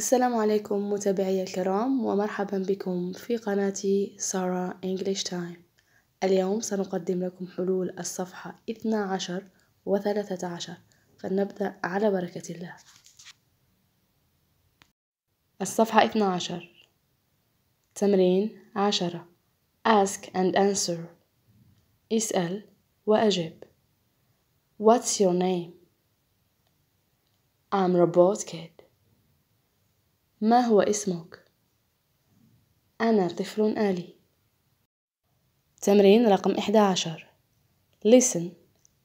السلام عليكم متابعي الكرام ومرحبا بكم في قناتي سارة انجليش تايم اليوم سنقدم لكم حلول الصفحة 12 و 13 فلنبدأ على بركة الله الصفحة 12 تمرين 10 Ask and answer اسأل وأجب What's your name? I'm Robot Kid ما هو اسمك انا طفل آلي تمرين رقم 11 Listen,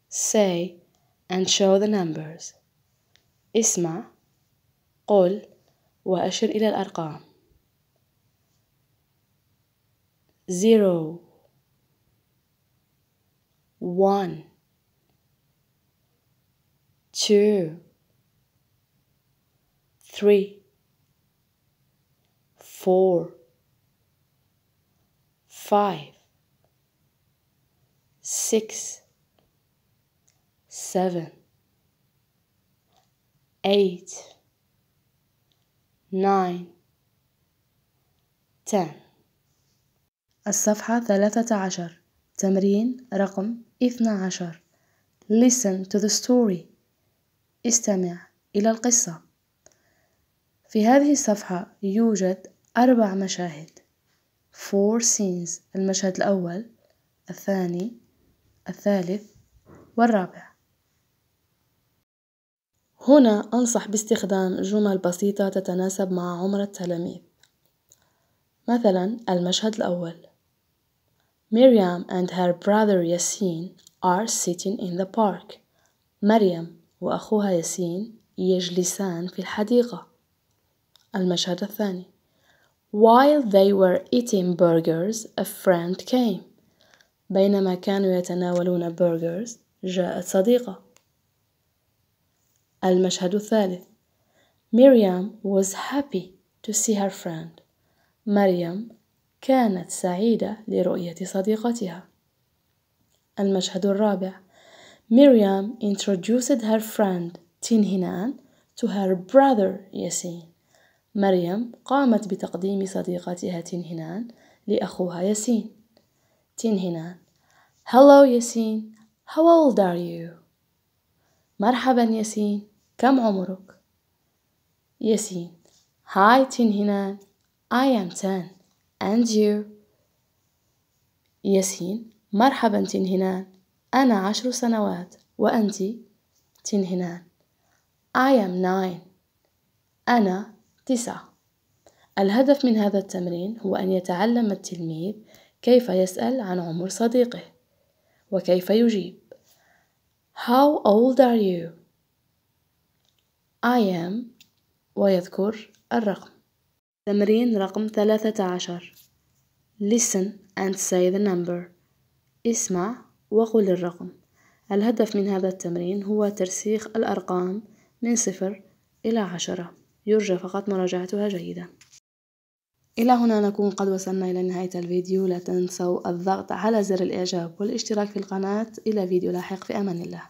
say and show the numbers اسمع قل وأشر إلى الأرقام zero one two three four, five, six, seven, eight, nine, ten. الصفحة ثلاثة عشر تمرين رقم اثنى عشر Listen to the story استمع إلى القصة في هذه الصفحة يوجد أربع مشاهد four scenes المشهد الأول الثاني الثالث والرابع هنا أنصح باستخدام جمل بسيطة تتناسب مع عمر التلاميذ مثلا المشهد الأول Miriam and her brother Yasin are sitting in the park. مريم وأخوها ياسين يجلسان في الحديقة. المشهد الثاني While they were eating burgers, a friend came. بينما كانوا يتناولون burgers جاءت صديقة. المشهد الثالث Miriam was happy to see her friend. مريم كانت سعيدة لرؤية صديقتها. المشهد الرابع Miriam introduced her friend Tin Hinan to her brother Yasin. مريم قامت بتقديم صديقتها تنهنان لأخوها ياسين تنهنان Hello ياسين How old are you? مرحبا ياسين كم عمرك؟ ياسين Hi تنهنان I am 10 And you? ياسين مرحبا تنهنان أنا عشر سنوات وأنت تنهنان I am nine أنا تسعة الهدف من هذا التمرين هو أن يتعلم التلميذ كيف يسأل عن عمر صديقه وكيف يجيب How old are you? I am ويذكر الرقم تمرين رقم ثلاثة عشر Listen and say the number اسمع وقل الرقم الهدف من هذا التمرين هو ترسيخ الأرقام من صفر إلى عشرة يرجى فقط مراجعتها جيدا إلى هنا نكون قد وصلنا إلى نهاية الفيديو لا تنسوا الضغط على زر الإعجاب والاشتراك في القناة إلى فيديو لاحق في أمان الله